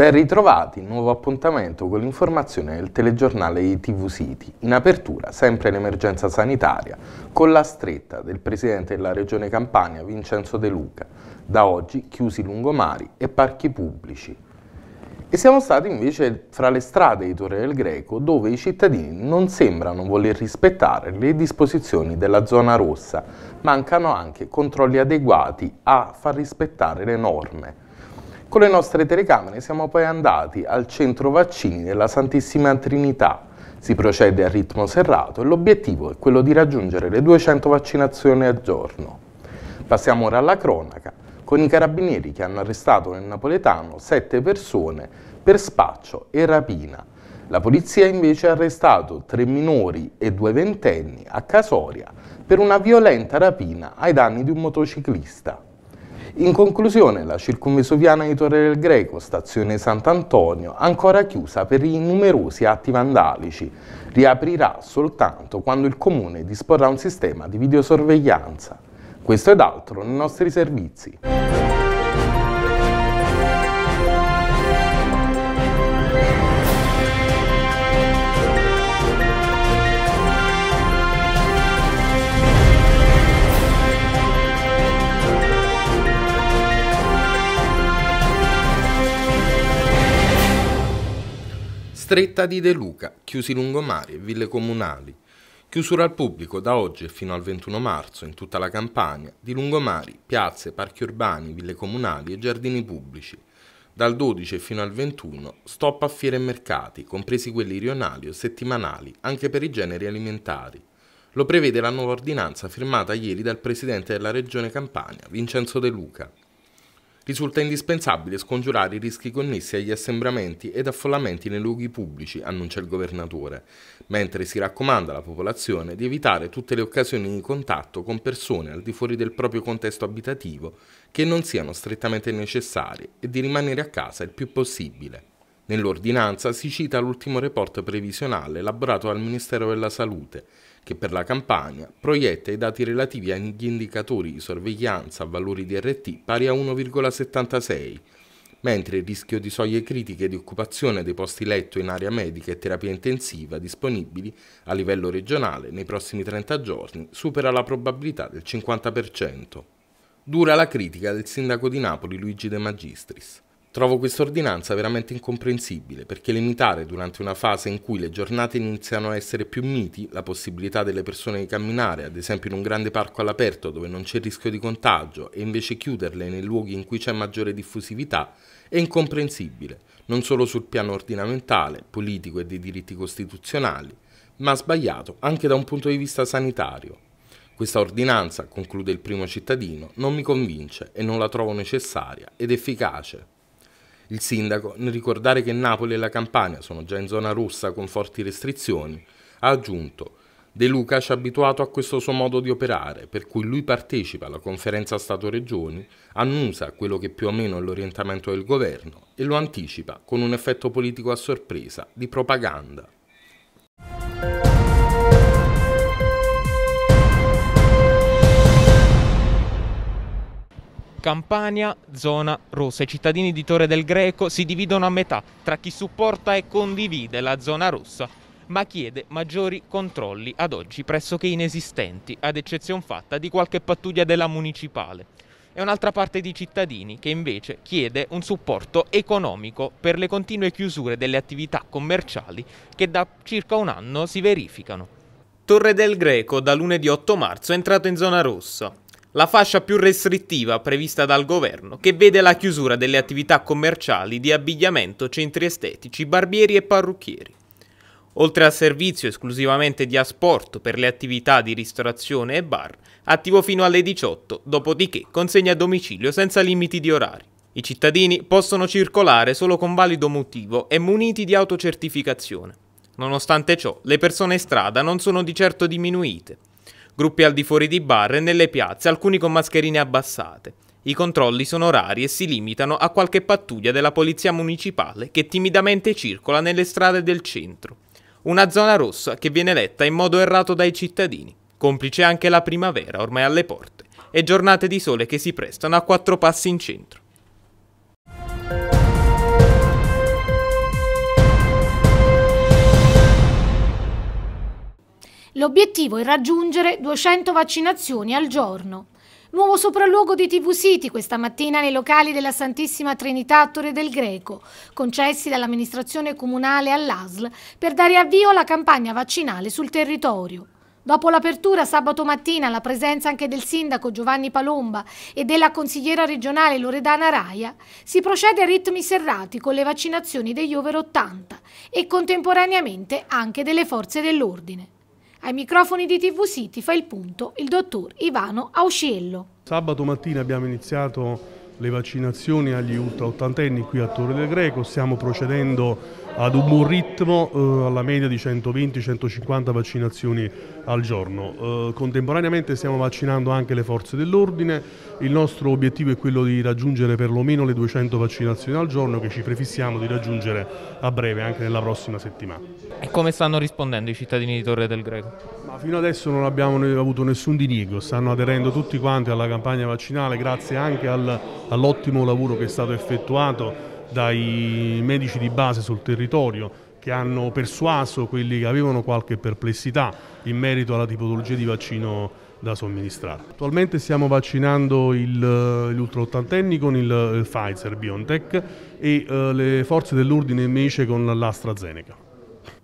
Ben ritrovati, nuovo appuntamento con l'informazione del telegiornale di TV City. In apertura, sempre l'emergenza sanitaria, con la stretta del presidente della regione Campania Vincenzo De Luca. Da oggi chiusi lungomari e parchi pubblici. E siamo stati invece fra le strade di Torre del Greco dove i cittadini non sembrano voler rispettare le disposizioni della zona rossa, mancano anche controlli adeguati a far rispettare le norme. Con le nostre telecamere siamo poi andati al centro vaccini della Santissima Trinità. Si procede a ritmo serrato e l'obiettivo è quello di raggiungere le 200 vaccinazioni al giorno. Passiamo ora alla cronaca, con i carabinieri che hanno arrestato nel napoletano 7 persone per spaccio e rapina. La polizia invece ha arrestato 3 minori e 2 ventenni a Casoria per una violenta rapina ai danni di un motociclista. In conclusione, la circumvesuviana di Torre del Greco, stazione Sant'Antonio, ancora chiusa per i numerosi atti vandalici, riaprirà soltanto quando il comune disporrà un sistema di videosorveglianza. Questo ed altro nei nostri servizi. Stretta di De Luca, chiusi lungomari e ville comunali. Chiusura al pubblico da oggi e fino al 21 marzo in tutta la Campania di lungomari, piazze, parchi urbani, ville comunali e giardini pubblici. Dal 12 fino al 21 stop a fiere e mercati, compresi quelli rionali o settimanali, anche per i generi alimentari. Lo prevede la nuova ordinanza firmata ieri dal presidente della Regione Campania, Vincenzo De Luca. Risulta indispensabile scongiurare i rischi connessi agli assembramenti ed affollamenti nei luoghi pubblici, annuncia il governatore, mentre si raccomanda alla popolazione di evitare tutte le occasioni di contatto con persone al di fuori del proprio contesto abitativo che non siano strettamente necessarie e di rimanere a casa il più possibile. Nell'ordinanza si cita l'ultimo report previsionale elaborato dal Ministero della Salute, che per la Campania proietta i dati relativi agli indicatori di sorveglianza a valori di RT pari a 1,76, mentre il rischio di soglie critiche di occupazione dei posti letto in area medica e terapia intensiva disponibili a livello regionale nei prossimi 30 giorni supera la probabilità del 50%. Dura la critica del sindaco di Napoli Luigi De Magistris. Trovo questa ordinanza veramente incomprensibile perché limitare durante una fase in cui le giornate iniziano a essere più miti la possibilità delle persone di camminare, ad esempio in un grande parco all'aperto dove non c'è rischio di contagio, e invece chiuderle nei luoghi in cui c'è maggiore diffusività è incomprensibile, non solo sul piano ordinamentale, politico e dei diritti costituzionali, ma sbagliato anche da un punto di vista sanitario. Questa ordinanza, conclude il primo cittadino, non mi convince e non la trovo necessaria ed efficace. Il sindaco, nel ricordare che Napoli e la Campania sono già in zona rossa con forti restrizioni, ha aggiunto De Luca ci ha abituato a questo suo modo di operare, per cui lui partecipa alla conferenza Stato-Regioni, annusa quello che più o meno è l'orientamento del governo e lo anticipa con un effetto politico a sorpresa, di propaganda. Campania, zona rossa. I cittadini di Torre del Greco si dividono a metà tra chi supporta e condivide la zona rossa, ma chiede maggiori controlli ad oggi pressoché inesistenti, ad eccezione fatta di qualche pattuglia della municipale. E un'altra parte di cittadini che invece chiede un supporto economico per le continue chiusure delle attività commerciali che da circa un anno si verificano. Torre del Greco da lunedì 8 marzo è entrato in zona rossa la fascia più restrittiva prevista dal governo, che vede la chiusura delle attività commerciali di abbigliamento, centri estetici, barbieri e parrucchieri. Oltre al servizio esclusivamente di asporto per le attività di ristorazione e bar, attivo fino alle 18, dopodiché consegna a domicilio senza limiti di orari. I cittadini possono circolare solo con valido motivo e muniti di autocertificazione. Nonostante ciò, le persone in strada non sono di certo diminuite gruppi al di fuori di bar e nelle piazze, alcuni con mascherine abbassate. I controlli sono rari e si limitano a qualche pattuglia della polizia municipale che timidamente circola nelle strade del centro. Una zona rossa che viene letta in modo errato dai cittadini, complice anche la primavera ormai alle porte e giornate di sole che si prestano a quattro passi in centro. L'obiettivo è raggiungere 200 vaccinazioni al giorno. Nuovo sopralluogo di TV City questa mattina nei locali della Santissima Trinità a Torre del Greco, concessi dall'amministrazione comunale all'ASL per dare avvio alla campagna vaccinale sul territorio. Dopo l'apertura sabato mattina, la presenza anche del sindaco Giovanni Palomba e della consigliera regionale Loredana Raia, si procede a ritmi serrati con le vaccinazioni degli over 80 e contemporaneamente anche delle forze dell'ordine. Ai microfoni di TV City fa il punto il dottor Ivano Ausciello. Sabato mattina abbiamo iniziato le vaccinazioni agli ultra ottantenni qui a Torre del Greco, stiamo procedendo ad un buon ritmo eh, alla media di 120-150 vaccinazioni al giorno. Eh, contemporaneamente stiamo vaccinando anche le forze dell'ordine, il nostro obiettivo è quello di raggiungere perlomeno le 200 vaccinazioni al giorno che ci prefissiamo di raggiungere a breve, anche nella prossima settimana. E come stanno rispondendo i cittadini di Torre del Greco? Ma fino adesso non abbiamo avuto nessun diniego, stanno aderendo tutti quanti alla campagna vaccinale grazie anche al, all'ottimo lavoro che è stato effettuato dai medici di base sul territorio che hanno persuaso quelli che avevano qualche perplessità in merito alla tipologia di vaccino da somministrare. Attualmente stiamo vaccinando eh, gli ultraottantenni con il, il eh, Pfizer BioNTech e eh, le forze dell'ordine invece con l'AstraZeneca.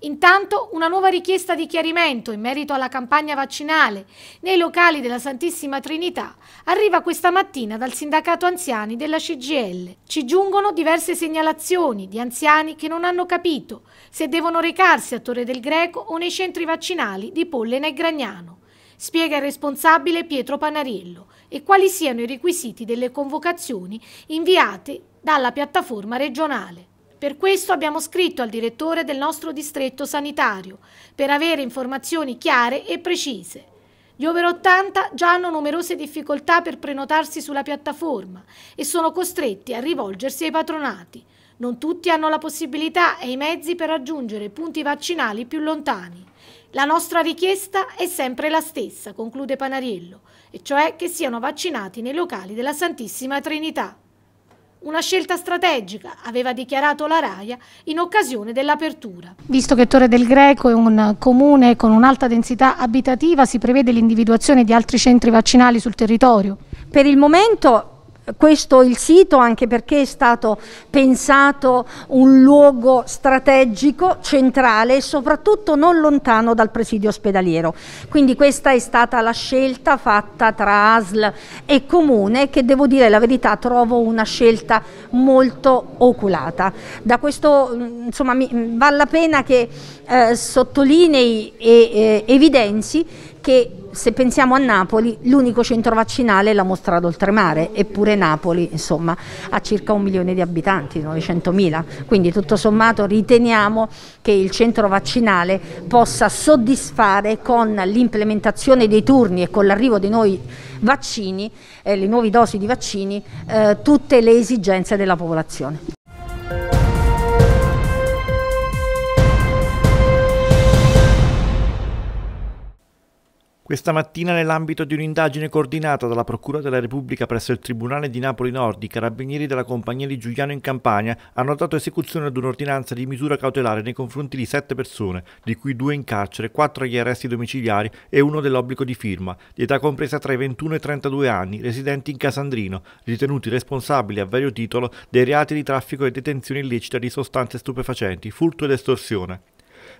Intanto una nuova richiesta di chiarimento in merito alla campagna vaccinale nei locali della Santissima Trinità arriva questa mattina dal sindacato anziani della CGL. Ci giungono diverse segnalazioni di anziani che non hanno capito se devono recarsi a Torre del Greco o nei centri vaccinali di Pollena e Gragnano spiega il responsabile Pietro Panariello, e quali siano i requisiti delle convocazioni inviate dalla piattaforma regionale. Per questo abbiamo scritto al direttore del nostro distretto sanitario, per avere informazioni chiare e precise. Gli over 80 già hanno numerose difficoltà per prenotarsi sulla piattaforma e sono costretti a rivolgersi ai patronati. Non tutti hanno la possibilità e i mezzi per raggiungere punti vaccinali più lontani. La nostra richiesta è sempre la stessa, conclude Panariello, e cioè che siano vaccinati nei locali della Santissima Trinità. Una scelta strategica, aveva dichiarato la RAIA in occasione dell'apertura. Visto che Torre del Greco è un comune con un'alta densità abitativa, si prevede l'individuazione di altri centri vaccinali sul territorio? Per il momento questo il sito anche perché è stato pensato un luogo strategico, centrale e soprattutto non lontano dal presidio ospedaliero. Quindi questa è stata la scelta fatta tra ASL e Comune che devo dire la verità trovo una scelta molto oculata. Da questo mm, insomma mi, mm, vale la pena che eh, sottolinei e eh, evidenzi che se pensiamo a Napoli, l'unico centro vaccinale è la mostra d'oltremare, eppure Napoli insomma, ha circa un milione di abitanti, 900.000, quindi tutto sommato riteniamo che il centro vaccinale possa soddisfare con l'implementazione dei turni e con l'arrivo dei nuovi vaccini, eh, le nuove dosi di vaccini, eh, tutte le esigenze della popolazione. Questa mattina, nell'ambito di un'indagine coordinata dalla Procura della Repubblica presso il Tribunale di Napoli Nord, i carabinieri della compagnia di Giuliano in Campania hanno dato esecuzione ad un'ordinanza di misura cautelare nei confronti di sette persone, di cui due in carcere, quattro agli arresti domiciliari e uno dell'obbligo di firma, di età compresa tra i 21 e i 32 anni, residenti in Casandrino, ritenuti responsabili a vario titolo dei reati di traffico e detenzione illecita di sostanze stupefacenti, furto ed estorsione.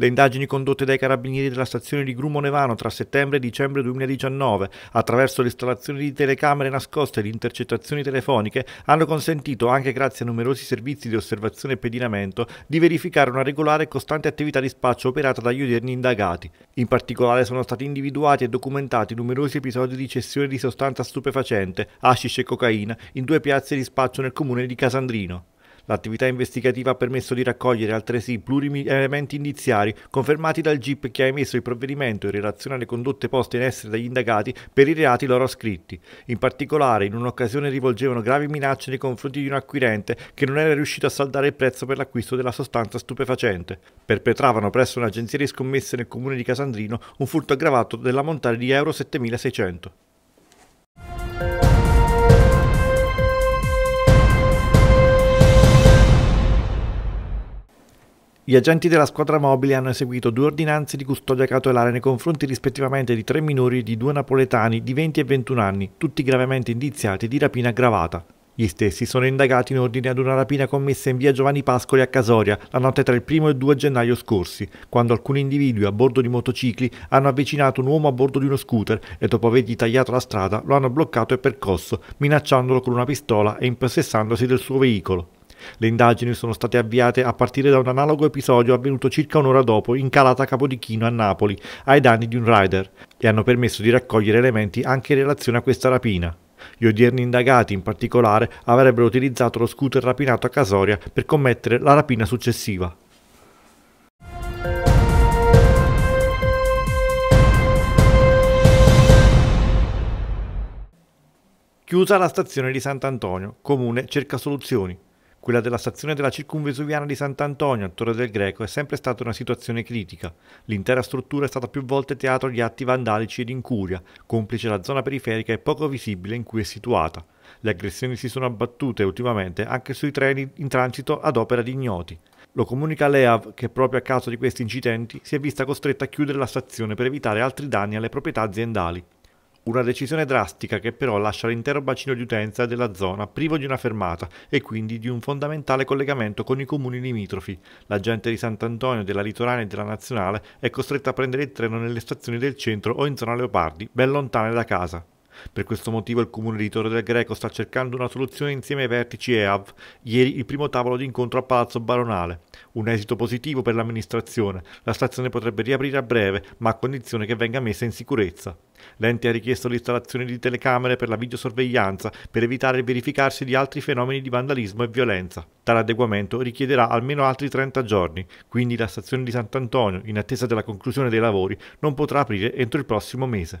Le indagini condotte dai carabinieri della stazione di Grumonevano tra settembre e dicembre 2019, attraverso l'installazione di telecamere nascoste e di intercettazioni telefoniche, hanno consentito, anche grazie a numerosi servizi di osservazione e pedinamento, di verificare una regolare e costante attività di spaccio operata dagli odierni indagati. In particolare sono stati individuati e documentati numerosi episodi di cessione di sostanza stupefacente, hashish e cocaina, in due piazze di spaccio nel comune di Casandrino. L'attività investigativa ha permesso di raccogliere altresì plurimi elementi indiziari confermati dal GIP che ha emesso il provvedimento in relazione alle condotte poste in essere dagli indagati per i reati loro scritti. In particolare, in un'occasione rivolgevano gravi minacce nei confronti di un acquirente che non era riuscito a saldare il prezzo per l'acquisto della sostanza stupefacente. Perpetravano presso un'agenzia di scommesse nel comune di Casandrino un furto aggravato della dell'ammontare di euro 7600. Gli agenti della squadra mobile hanno eseguito due ordinanze di custodia cautelare nei confronti rispettivamente di tre minori di due napoletani di 20 e 21 anni, tutti gravemente indiziati di rapina aggravata. Gli stessi sono indagati in ordine ad una rapina commessa in via Giovanni Pascoli a Casoria la notte tra il 1 e il 2 gennaio scorsi, quando alcuni individui a bordo di motocicli hanno avvicinato un uomo a bordo di uno scooter e dopo avergli tagliato la strada lo hanno bloccato e percosso, minacciandolo con una pistola e impossessandosi del suo veicolo. Le indagini sono state avviate a partire da un analogo episodio avvenuto circa un'ora dopo in calata Capodichino a Napoli, ai danni di un rider, e hanno permesso di raccogliere elementi anche in relazione a questa rapina. Gli odierni indagati, in particolare, avrebbero utilizzato lo scooter rapinato a Casoria per commettere la rapina successiva. Chiusa la stazione di Sant'Antonio, comune cerca soluzioni. Quella della stazione della circunvesuviana di Sant'Antonio, a Torre del Greco, è sempre stata una situazione critica. L'intera struttura è stata più volte teatro di atti vandalici ed incuria, complice la zona periferica e poco visibile in cui è situata. Le aggressioni si sono abbattute ultimamente anche sui treni in transito ad opera di ignoti. Lo comunica l'EAV che proprio a causa di questi incidenti si è vista costretta a chiudere la stazione per evitare altri danni alle proprietà aziendali. Una decisione drastica che però lascia l'intero bacino di utenza della zona privo di una fermata e quindi di un fondamentale collegamento con i comuni limitrofi. La gente di Sant'Antonio, della Litorana e della Nazionale è costretta a prendere il treno nelle stazioni del centro o in zona Leopardi, ben lontane da casa. Per questo motivo il comune di Torre del Greco sta cercando una soluzione insieme ai vertici EAV, ieri il primo tavolo d'incontro a Palazzo Baronale. Un esito positivo per l'amministrazione, la stazione potrebbe riaprire a breve, ma a condizione che venga messa in sicurezza. L'ente ha richiesto l'installazione di telecamere per la videosorveglianza per evitare il verificarsi di altri fenomeni di vandalismo e violenza. Tale adeguamento richiederà almeno altri 30 giorni, quindi la stazione di Sant'Antonio, in attesa della conclusione dei lavori, non potrà aprire entro il prossimo mese.